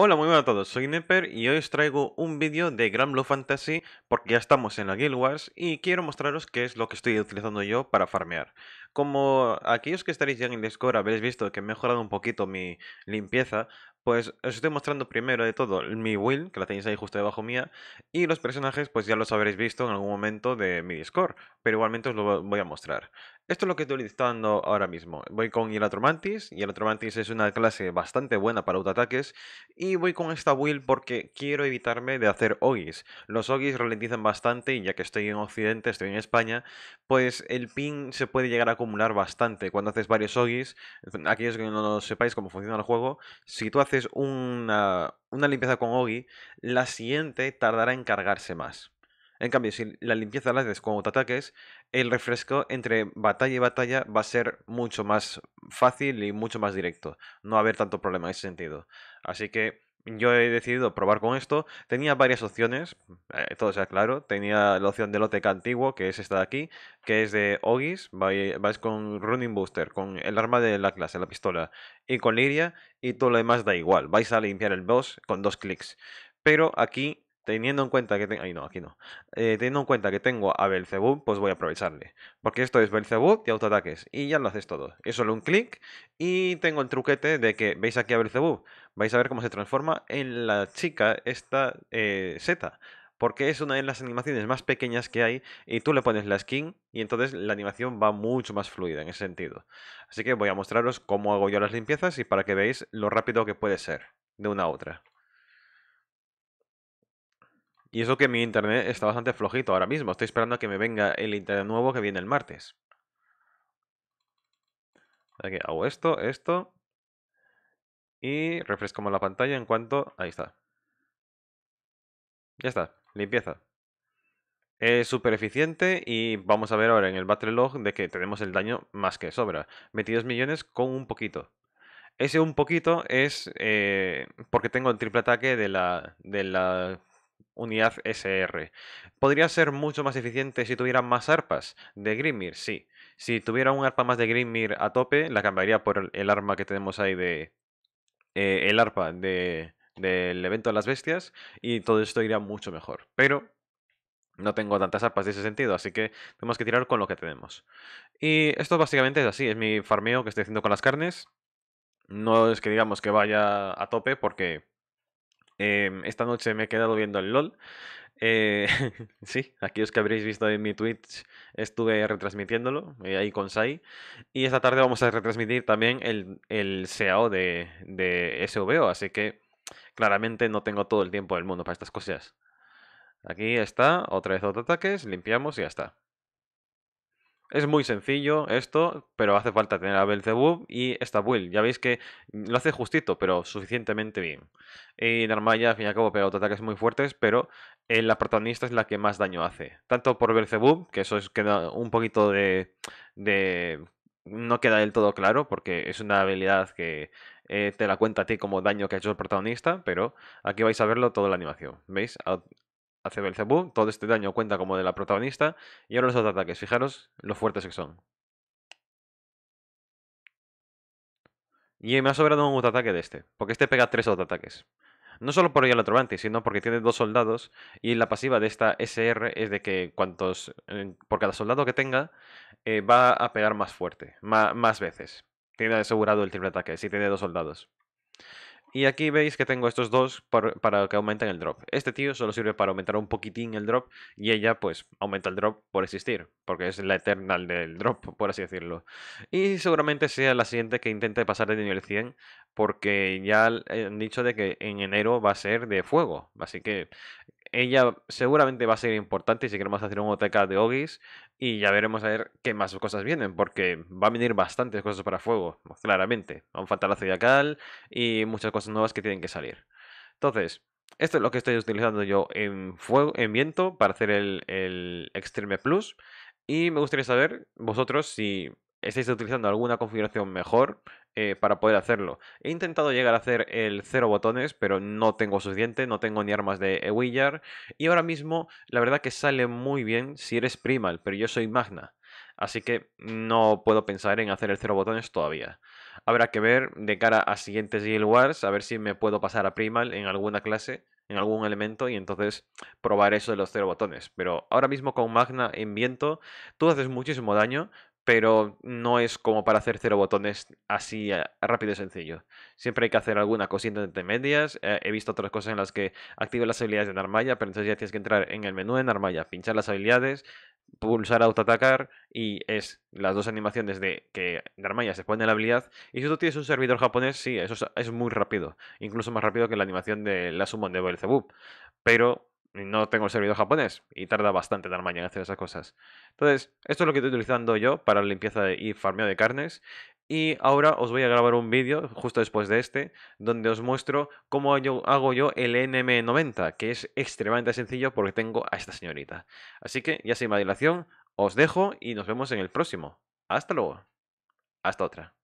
Hola, muy buenas a todos, soy Nepper y hoy os traigo un vídeo de Grand Blue Fantasy porque ya estamos en la Guild Wars y quiero mostraros qué es lo que estoy utilizando yo para farmear. Como aquellos que estaréis ya en el Discord habréis visto que he mejorado un poquito mi limpieza, pues os estoy mostrando primero de todo mi will, que la tenéis ahí justo debajo mía, y los personajes pues ya los habréis visto en algún momento de mi Discord pero igualmente os lo voy a mostrar. Esto es lo que estoy utilizando ahora mismo. Voy con Elatromantis, y es una clase bastante buena para autoataques, y voy con esta build porque quiero evitarme de hacer Ogis. Los Ogis ralentizan bastante, y ya que estoy en Occidente, estoy en España, pues el ping se puede llegar a acumular bastante. Cuando haces varios Ogis, aquellos que no sepáis cómo funciona el juego, si tú haces una, limpieza con Ogi, la siguiente tardará en cargarse más. En cambio, si la limpieza la haces con ataques el refresco entre batalla y batalla va a ser mucho más fácil y mucho más directo. No va a haber tanto problema en ese sentido. Así que yo he decidido probar con esto. Tenía varias opciones, eh, todo sea claro. Tenía la opción del OTK antiguo, que es esta de aquí, que es de Ogis. Vais con Running Booster, con el arma de la clase, la pistola, y con Liria, y todo lo demás da igual. Vais a limpiar el boss con dos clics. Pero aquí Teniendo en cuenta que tengo. Ay, no, aquí no. Eh, teniendo en cuenta que tengo a Belzebub, pues voy a aprovecharle. Porque esto es Belzebub y autoataques. Y ya lo haces todo. Es solo un clic. Y tengo el truquete de que veis aquí a Belzebub. Vais a ver cómo se transforma en la chica, esta seta eh, porque es una de las animaciones más pequeñas que hay y tú le pones la skin y entonces la animación va mucho más fluida en ese sentido. Así que voy a mostraros cómo hago yo las limpiezas y para que veáis lo rápido que puede ser de una a otra. Y eso que mi internet está bastante flojito ahora mismo. Estoy esperando a que me venga el internet nuevo que viene el martes. Aquí hago esto, esto. Y refrescamos la pantalla en cuanto... Ahí está. Ya está, limpieza. Es súper eficiente y vamos a ver ahora en el battle log de que tenemos el daño más que sobra. 22 millones con un poquito. Ese un poquito es eh, porque tengo el triple ataque de la, de la unidad SR. ¿Podría ser mucho más eficiente si tuviera más arpas de grimir Sí. Si tuviera un arpa más de grimir a tope, la cambiaría por el arma que tenemos ahí de... Eh, el arpa de, del evento de las bestias y todo esto iría mucho mejor. Pero no tengo tantas arpas de ese sentido, así que tenemos que tirar con lo que tenemos. Y esto básicamente es así, es mi farmeo que estoy haciendo con las carnes. No es que digamos que vaya a tope porque Em, esta noche me he quedado viendo el LOL. Eh, sí, aquellos que habréis visto en mi Twitch estuve retransmitiéndolo eh, ahí con Sai. Y esta tarde vamos a retransmitir también el, el CAO de, de SVO, así que claramente no tengo todo el tiempo del mundo para estas cosas. Aquí está, otra vez otro ataques, limpiamos y ya está. Es muy sencillo esto, pero hace falta tener a Belzebub y esta Will. Ya veis que mm, lo hace justito, pero suficientemente bien. Y eh, Narmaya, al fin y al cabo, pega autoataques muy fuertes, pero eh, la protagonista es la que más daño hace. Tanto por Belzebub, que eso es, queda un poquito de, de... No queda del todo claro, porque es una habilidad que eh, te la cuenta a ti como daño que ha hecho el protagonista, pero aquí vais a verlo toda la animación. ¿Veis? hace Todo este daño cuenta como de la protagonista. Y ahora los dos ataques, fijaros lo fuertes que son. Y me ha sobrado un ataque de este, porque este pega tres ataques No solo por ir al otro bante, sino porque tiene dos soldados y la pasiva de esta SR es de que cuantos, por cada soldado que tenga eh, va a pegar más fuerte, más veces. Tiene asegurado el triple ataque, si tiene dos soldados. Y aquí veis que tengo estos dos para que aumenten el drop. Este tío solo sirve para aumentar un poquitín el drop y ella pues aumenta el drop por existir, porque es la eternal del drop, por así decirlo. Y seguramente sea la siguiente que intente pasar de nivel 100, porque ya han dicho de que en enero va a ser de fuego, así que ella seguramente va a ser importante si queremos hacer un OTK de Ogis y ya veremos a ver qué más cosas vienen, porque va a venir bastantes cosas para fuego, claramente. Aún falta la zodiacal y muchas cosas nuevas que tienen que salir. Entonces, esto es lo que estoy utilizando yo en fuego, en viento, para hacer el Extreme Plus. Y me gustaría saber vosotros si estáis utilizando alguna configuración mejor eh, para poder hacerlo. He intentado llegar a hacer el cero botones, pero no tengo suficiente, no tengo ni armas de Ewillar. Y ahora mismo, la verdad que sale muy bien si eres primal, pero yo soy magna. Así que no puedo pensar en hacer el cero botones todavía. Habrá que ver de cara a siguientes Guild Wars, a ver si me puedo pasar a primal en alguna clase, en algún elemento y entonces probar eso de los cero botones. Pero ahora mismo con Magna en viento, tú haces muchísimo daño, pero no es como para hacer cero botones así rápido y sencillo. Siempre hay que hacer alguna cosita entre medias. Eh, he visto otras cosas en las que activo las habilidades de Narmaya, pero entonces ya tienes que entrar en el menú de Narmaya, pinchar las habilidades, pulsar autoatacar y es las dos animaciones de que Narmaya se pone la habilidad. Y si tú tienes un servidor japonés, sí, eso es, muy rápido, incluso más rápido que la animación de la summon de Belzebub. Pero no tengo el servidor japonés y tarda bastante la mañana en hacer esas cosas. Entonces, esto es lo que estoy utilizando yo para la limpieza y farmeo de carnes. Y ahora os voy a grabar un vídeo justo después de este, donde os muestro cómo hago yo el NM90, que es extremadamente sencillo porque tengo a esta señorita. Así que, ya sin más dilación, os dejo y nos vemos en el próximo. Hasta luego. Hasta otra.